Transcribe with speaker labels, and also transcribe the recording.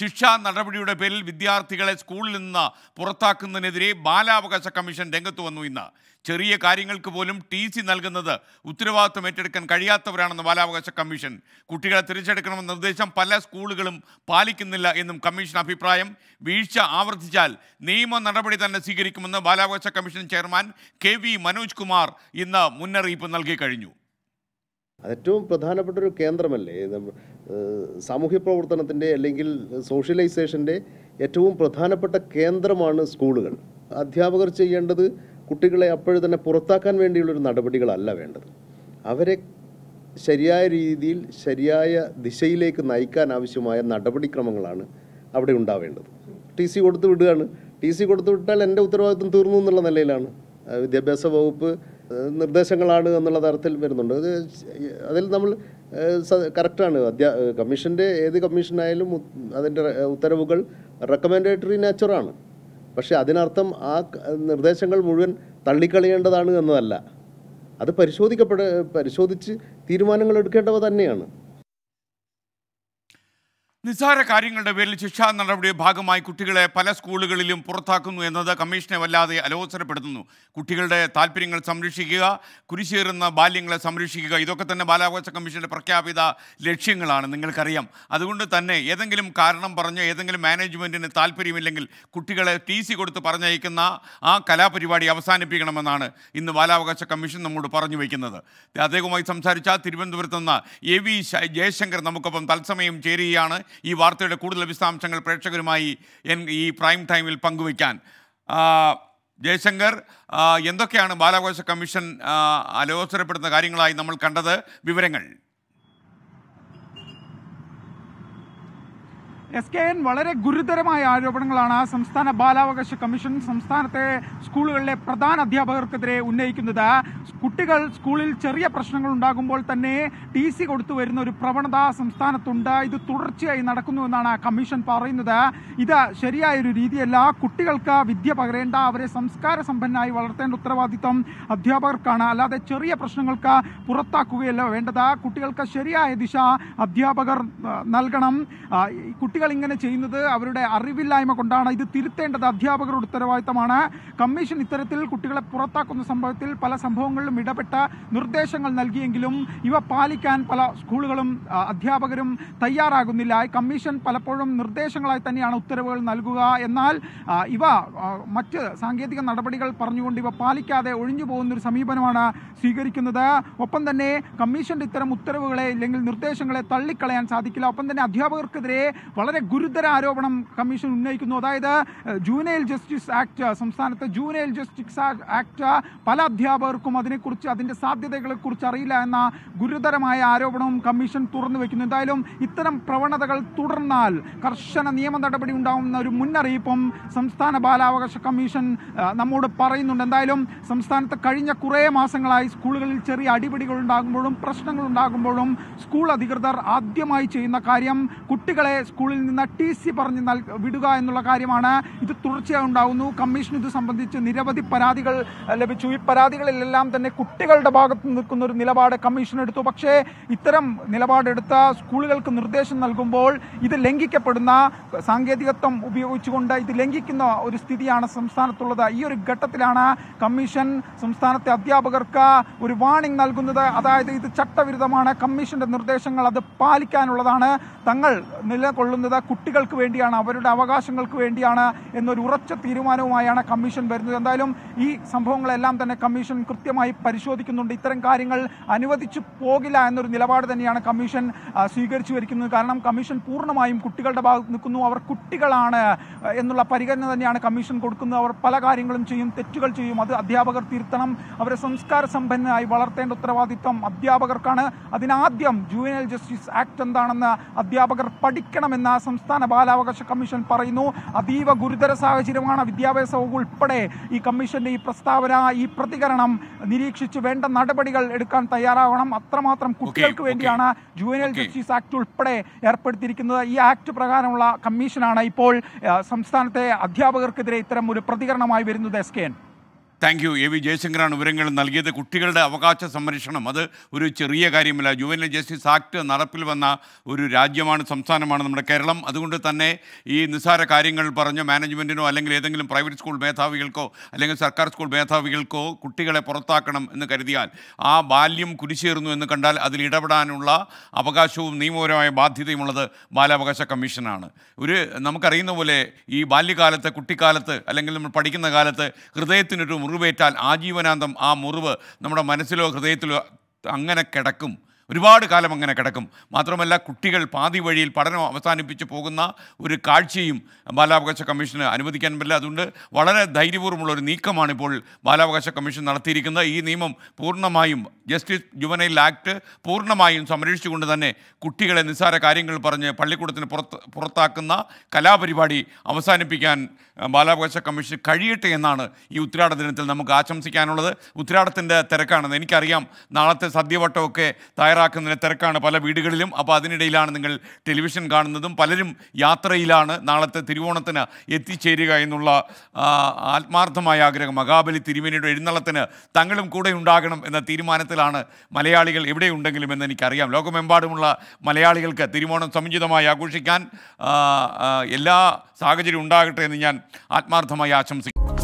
Speaker 1: ശിക്ഷാ നടപടിയുടെ പേരിൽ വിദ്യാർത്ഥികളെ സ്കൂളിൽ നിന്ന് പുറത്താക്കുന്നതിനെതിരെ ബാലാവകാശ കമ്മീഷൻ രംഗത്ത് വന്നു ഇന്ന് ചെറിയ കാര്യങ്ങൾക്ക് പോലും ടി സി നൽകുന്നത് ഉത്തരവാദിത്വം ഏറ്റെടുക്കാൻ കഴിയാത്തവരാണെന്ന് ബാലാവകാശ കമ്മീഷൻ കുട്ടികളെ തിരിച്ചെടുക്കണമെന്ന നിർദ്ദേശം പല സ്കൂളുകളും പാലിക്കുന്നില്ല എന്നും കമ്മീഷൻ അഭിപ്രായം വീഴ്ച ആവർത്തിച്ചാൽ നിയമ നടപടി തന്നെ സ്വീകരിക്കുമെന്ന് ബാലാവകാശ commission chairman K V Manoj Kumar ഇന്ന് മുന്നറിയിപ്പ് നൽകി കഴിഞ്ഞു
Speaker 2: അതേറ്റവും പ്രധാനപ്പെട്ട ഒരു കേന്ദ്രമല്ലേ സാമൂഹ്യ പ്രവർത്തനത്തിൻ്റെ അല്ലെങ്കിൽ സോഷ്യലൈസേഷൻ്റെ ഏറ്റവും പ്രധാനപ്പെട്ട കേന്ദ്രമാണ് സ്കൂളുകൾ അധ്യാപകർ ചെയ്യേണ്ടത് കുട്ടികളെ അപ്പോഴും തന്നെ പുറത്താക്കാൻ വേണ്ടിയുള്ളൊരു നടപടികളല്ല വേണ്ടത് അവരെ ശരിയായ രീതിയിൽ ശരിയായ ദിശയിലേക്ക് നയിക്കാൻ ആവശ്യമായ നടപടിക്രമങ്ങളാണ് അവിടെ ഉണ്ടാവേണ്ടത് ടി സി കൊടുത്ത് വിടുകയാണ് ടി സി കൊടുത്തു വിട്ടാൽ എൻ്റെ ഉത്തരവാദിത്വം തീർന്നു എന്നുള്ള നിലയിലാണ് വിദ്യാഭ്യാസ വകുപ്പ് നിർദ്ദേശങ്ങളാണ് എന്നുള്ള തരത്തിൽ വരുന്നുണ്ട് അത് അതിൽ നമ്മൾ കറക്റ്റാണ് അധ്യാ കമ്മീഷൻ്റെ ഏത് കമ്മീഷനായാലും അതിൻ്റെ ഉത്തരവുകൾ റെക്കമെൻഡേറ്ററി നാച്ചുറാണ് പക്ഷേ അതിനർത്ഥം ആ നിർദ്ദേശങ്ങൾ മുഴുവൻ തള്ളിക്കളയേണ്ടതാണ് എന്നതല്ല അത് പരിശോധിക്കപ്പെട പരിശോധിച്ച് തീരുമാനങ്ങൾ എടുക്കേണ്ടവ തന്നെയാണ്
Speaker 1: നിസ്സാര കാര്യങ്ങളുടെ പേരിൽ ശിക്ഷാ നടപടിയുടെ ഭാഗമായി കുട്ടികളെ പല സ്കൂളുകളിലും പുറത്താക്കുന്നു എന്നത് കമ്മീഷനെ വല്ലാതെ അലോസരപ്പെടുത്തുന്നു കുട്ടികളുടെ താല്പര്യങ്ങൾ സംരക്ഷിക്കുക കുരിശേറുന്ന ബാല്യങ്ങളെ സംരക്ഷിക്കുക ഇതൊക്കെ തന്നെ ബാലാവകാശ കമ്മീഷൻ്റെ പ്രഖ്യാപിത ലക്ഷ്യങ്ങളാണ് നിങ്ങൾക്കറിയാം അതുകൊണ്ട് തന്നെ ഏതെങ്കിലും കാരണം പറഞ്ഞ് ഏതെങ്കിലും മാനേജ്മെൻറ്റിന് താല്പര്യമില്ലെങ്കിൽ കുട്ടികളെ ടി സി കൊടുത്ത് പറഞ്ഞയക്കുന്ന ആ കലാപരിപാടി അവസാനിപ്പിക്കണമെന്നാണ് ഇന്ന് ബാലാവകാശ കമ്മീഷൻ നമ്മോട് പറഞ്ഞു വയ്ക്കുന്നത് അദ്ദേഹവുമായി സംസാരിച്ച തിരുവനന്തപുരത്ത് നിന്ന് എ വി ജയശങ്കർ നമുക്കൊപ്പം തത്സമയം ചേരുകയാണ് ഈ വാർത്തയുടെ കൂടുതൽ വിശദാംശങ്ങൾ പ്രേക്ഷകരുമായി എൻ ഈ പ്രൈം ടൈമിൽ പങ്കുവയ്ക്കാൻ ജയശങ്കർ എന്തൊക്കെയാണ് ബാലാവകാശ കമ്മീഷൻ അലോസരപ്പെടുന്ന കാര്യങ്ങളായി നമ്മൾ കണ്ടത് വിവരങ്ങൾ
Speaker 3: എസ് കെ എൻ വളരെ ഗുരുതരമായ ആരോപണങ്ങളാണ് ആ സംസ്ഥാന ബാലാവകാശ കമ്മീഷൻ സംസ്ഥാനത്തെ സ്കൂളുകളിലെ പ്രധാന അധ്യാപകർക്കെതിരെ ഉന്നയിക്കുന്നത് കുട്ടികൾ സ്കൂളിൽ ചെറിയ പ്രശ്നങ്ങൾ ഉണ്ടാകുമ്പോൾ തന്നെ ടി സി കൊടുത്തു വരുന്ന ഒരു പ്രവണത സംസ്ഥാനത്തുണ്ട് ഇത് തുടർച്ചയായി നടക്കുന്നുവെന്നാണ് കമ്മീഷൻ പറയുന്നത് ഇത് ശരിയായ ഒരു രീതിയല്ല കുട്ടികൾക്ക് വിദ്യ പകരേണ്ട അവരെ സംസ്കാര സമ്പന്നമായി വളർത്തേണ്ട ഉത്തരവാദിത്വം അധ്യാപകർക്കാണ് അല്ലാതെ ചെറിയ പ്രശ്നങ്ങൾക്ക് പുറത്താക്കുകയല്ല വേണ്ടത് കുട്ടികൾക്ക് ശരിയായ ദിശ അധ്യാപകർ നൽകണം കുട്ടികൾ ഇങ്ങനെ ചെയ്യുന്നത് അവരുടെ അറിവില്ലായ്മ കൊണ്ടാണ് ഇത് തിരുത്തേണ്ടത് അധ്യാപകരുടെ ഉത്തരവാദിത്തമാണ് കമ്മീഷൻ ഇത്തരത്തിൽ കുട്ടികളെ പുറത്താക്കുന്ന സംഭവത്തിൽ പല സംഭവങ്ങളിലും ഇടപെട്ട നിർദ്ദേശങ്ങൾ നൽകിയെങ്കിലും ഇവ പാലിക്കാൻ പല സ്കൂളുകളും അധ്യാപകരും തയ്യാറാകുന്നില്ല കമ്മീഷൻ പലപ്പോഴും നിർദ്ദേശങ്ങളായി തന്നെയാണ് ഉത്തരവുകൾ നൽകുക എന്നാൽ ഇവ മറ്റ് സാങ്കേതിക നടപടികൾ പറഞ്ഞുകൊണ്ട് ഇവ പാലിക്കാതെ ഒഴിഞ്ഞു പോകുന്നൊരു സമീപനമാണ് സ്വീകരിക്കുന്നത് ഒപ്പം തന്നെ കമ്മീഷന്റെ ഇത്തരം ഉത്തരവുകളെ അല്ലെങ്കിൽ നിർദ്ദേശങ്ങളെ തള്ളിക്കളയാൻ സാധിക്കില്ല ഒപ്പം തന്നെ അധ്യാപകർക്കെതിരെ വളരെ വളരെ ഗുരുതര ആരോപണം കമ്മീഷൻ ഉന്നയിക്കുന്നു അതായത് ജൂനിയൽ ജസ്റ്റിസ് ആക്ട് സംസ്ഥാനത്തെ ജൂനിയൽ ജസ്റ്റിസ് ആക്ട് പല അധ്യാപകർക്കും അതിനെക്കുറിച്ച് അതിൻ്റെ സാധ്യതകളെക്കുറിച്ച് അറിയില്ല എന്ന ഗുരുതരമായ ആരോപണവും കമ്മീഷൻ തുറന്നു വയ്ക്കുന്നു എന്തായാലും ഇത്തരം പ്രവണതകൾ തുടർന്നാൽ കർശന നിയമ നടപടി ഉണ്ടാവുന്ന ഒരു മുന്നറിയിപ്പും സംസ്ഥാന ബാലാവകാശ കമ്മീഷൻ നമ്മോട് പറയുന്നുണ്ട് എന്തായാലും സംസ്ഥാനത്ത് കഴിഞ്ഞ കുറേ മാസങ്ങളായി സ്കൂളുകളിൽ ചെറിയ അടിപിടികൾ ഉണ്ടാകുമ്പോഴും പ്രശ്നങ്ങൾ ഉണ്ടാകുമ്പോഴും സ്കൂൾ അധികൃതർ ആദ്യമായി ചെയ്യുന്ന കാര്യം കുട്ടികളെ സ്കൂളിൽ നിന്ന് ടി സി പറഞ്ഞ് വിടുക എന്നുള്ള കാര്യമാണ് ഇത് തുടർച്ചയായി ഉണ്ടാകുന്നു കമ്മീഷൻ ഇത് സംബന്ധിച്ച് നിരവധി പരാതികൾ ലഭിച്ചു ഈ പരാതികളിലെല്ലാം തന്നെ കുട്ടികളുടെ ഭാഗത്ത് നിൽക്കുന്ന ഒരു നിലപാട് കമ്മീഷൻ എടുത്തു പക്ഷേ ഇത്തരം നിലപാടെടുത്ത സ്കൂളുകൾക്ക് നിർദ്ദേശം നൽകുമ്പോൾ ഇത് ലംഘിക്കപ്പെടുന്ന സാങ്കേതികത്വം ഉപയോഗിച്ചുകൊണ്ട് ഇത് ലംഘിക്കുന്ന ഒരു സ്ഥിതിയാണ് സംസ്ഥാനത്തുള്ളത് ഈ ഒരു ഘട്ടത്തിലാണ് കമ്മീഷൻ സംസ്ഥാനത്തെ അധ്യാപകർക്ക് ഒരു വാണിംഗ് നൽകുന്നത് അതായത് ഇത് ചട്ടവിരുദ്ധമാണ് കമ്മീഷന്റെ നിർദ്ദേശങ്ങൾ അത് പാലിക്കാനുള്ളതാണ് തങ്ങൾ നിലകൊള്ളുന്ന വരുന്നത് കുട്ടികൾക്ക് വേണ്ടിയാണ് അവരുടെ അവകാശങ്ങൾക്ക് വേണ്ടിയാണ് എന്നൊരു ഉറച്ച തീരുമാനവുമായാണ് കമ്മീഷൻ വരുന്നത് എന്തായാലും ഈ സംഭവങ്ങളെല്ലാം തന്നെ കമ്മീഷൻ കൃത്യമായി പരിശോധിക്കുന്നുണ്ട് ഇത്തരം കാര്യങ്ങൾ അനുവദിച്ചു പോകില്ല എന്നൊരു നിലപാട് തന്നെയാണ് കമ്മീഷൻ സ്വീകരിച്ചു വരിക്കുന്നത് കാരണം കമ്മീഷൻ പൂർണ്ണമായും കുട്ടികളുടെ ഭാഗത്ത് നിൽക്കുന്നു അവർ കുട്ടികളാണ് എന്നുള്ള പരിഗണന തന്നെയാണ് കമ്മീഷൻ കൊടുക്കുന്നത് അവർ പല കാര്യങ്ങളും ചെയ്യും തെറ്റുകൾ ചെയ്യും അത് അധ്യാപകർ തിരുത്തണം അവരെ സംസ്കാര സമ്പന്നമായി വളർത്തേണ്ട ഉത്തരവാദിത്വം അധ്യാപകർക്കാണ് അതിനാദ്യം ജൂനിയൽ ജസ്റ്റിസ് ആക്ട് എന്താണെന്ന് അധ്യാപകർ പഠിക്കണമെന്ന സംസ്ഥാന ബാലാവകാശ കമ്മീഷൻ പറയുന്നു അതീവ ഗുരുതര സാഹചര്യമാണ് വിദ്യാഭ്യാസ വകുപ്പ് ഉൾപ്പെടെ ഈ കമ്മീഷന്റെ ഈ പ്രസ്താവന ഈ പ്രതികരണം നിരീക്ഷിച്ച് വേണ്ട നടപടികൾ എടുക്കാൻ തയ്യാറാവണം അത്രമാത്രം കുട്ടികൾക്ക് വേണ്ടിയാണ് ജൂനിയൽ ജസ്റ്റിസ് ആക്ട് ഉൾപ്പെടെ ഏർപ്പെടുത്തിയിരിക്കുന്നത് ഈ ആക്ട് പ്രകാരമുള്ള കമ്മീഷനാണ് ഇപ്പോൾ സംസ്ഥാനത്തെ അധ്യാപകർക്കെതിരെ ഇത്തരം ഒരു പ്രതികരണമായി വരുന്നത് S K
Speaker 1: thank you A V ജയശങ്കറാണ് വിവരങ്ങൾ നൽകിയത് കുട്ടികളുടെ അവകാശ സംരക്ഷണം അത് ഒരു ചെറിയ കാര്യമല്ല ജുവനിൽ ജസ്റ്റിസ് ആക്ട് നടപ്പിൽ വന്ന ഒരു രാജ്യമാണ് സംസ്ഥാനമാണ് നമ്മുടെ കേരളം അതുകൊണ്ട് തന്നെ ഈ നിസ്സാര കാര്യങ്ങൾ പറഞ്ഞ മാനേജ്മെൻറ്റിനോ അല്ലെങ്കിൽ ഏതെങ്കിലും പ്രൈവറ്റ് സ്കൂൾ മേധാവികൾക്കോ അല്ലെങ്കിൽ സർക്കാർ സ്കൂൾ മേധാവികൾക്കോ കുട്ടികളെ പുറത്താക്കണം എന്ന് കരുതിയാൽ ആ ബാല്യം കുരിശേറുന്നു എന്ന് കണ്ടാൽ അതിൽ ഇടപെടാനുള്ള അവകാശവും നിയമപരമായ ബാധ്യതയുമുള്ളത് ബാലാവകാശ കമ്മീഷനാണ് ഒരു നമുക്കറിയുന്ന പോലെ ഈ ബാല്യകാലത്ത് കുട്ടിക്കാലത്ത് അല്ലെങ്കിൽ നമ്മൾ പഠിക്കുന്ന കാലത്ത് ഹൃദയത്തിനൊരു മുറി മുറിവേറ്റാൽ ആജീവനാന്തം ആ മുറിവ് നമ്മുടെ മനസ്സിലോ ഹൃദയത്തിലോ അങ്ങനെ കിടക്കും ഒരുപാട് കാലം അങ്ങനെ കിടക്കും മാത്രമല്ല കുട്ടികൾ പാതി വഴിയിൽ പഠനം അവസാനിപ്പിച്ച് പോകുന്ന ഒരു കാഴ്ചയും ബാലാവകാശ കമ്മീഷന് അനുവദിക്കാൻ പറ്റില്ല അതുകൊണ്ട് വളരെ ധൈര്യപൂർവ്വമുള്ള ഒരു നീക്കമാണ് ഇപ്പോൾ ബാലാവകാശ കമ്മീഷൻ നടത്തിയിരിക്കുന്നത് ഈ നിയമം പൂർണ്ണമായും ജസ്റ്റിസ് ജുവനൈൽ ആക്ട് പൂർണ്ണമായും സംരക്ഷിച്ചുകൊണ്ട് തന്നെ കുട്ടികളെ നിസ്സാര കാര്യങ്ങൾ പറഞ്ഞ് പള്ളിക്കൂടത്തിന് പുറത്ത് പുറത്താക്കുന്ന കലാപരിപാടി അവസാനിപ്പിക്കാൻ ബാലാവകാശ കമ്മീഷൻ കഴിയട്ടെ എന്നാണ് ഈ ഉത്രാട ദിനത്തിൽ നമുക്ക് ആശംസിക്കാനുള്ളത് ഉത്തരാടത്തിൻ്റെ തിരക്കാണെന്ന് എനിക്കറിയാം നാളത്തെ സദ്യവട്ടമൊക്കെ തയ്യാറാക്കുന്നതിന് തിരക്കാണ് പല വീടുകളിലും അപ്പോൾ അതിനിടയിലാണ് നിങ്ങൾ ടെലിവിഷൻ കാണുന്നതും പലരും യാത്രയിലാണ് നാളത്തെ തിരുവോണത്തിന് എത്തിച്ചേരുക എന്നുള്ള ആത്മാർത്ഥമായ ആഗ്രഹം മഹാബലി തിരുമേനിയുടെ എഴുന്നള്ളത്തിന് തങ്ങളും കൂടെ ഉണ്ടാകണം എന്ന തീരുമാനത്തിലാണ് മലയാളികൾ എവിടെയുണ്ടെങ്കിലും എന്ന് എനിക്കറിയാം ലോകമെമ്പാടുമുള്ള മലയാളികൾക്ക് തിരുവോണം സമുചിതമായി ആഘോഷിക്കാൻ എല്ലാ സാഹചര്യം ഉണ്ടാകട്ടെ എന്ന് ഞാൻ ആത്മാർത്ഥമായി ആശംസിക്കുന്നു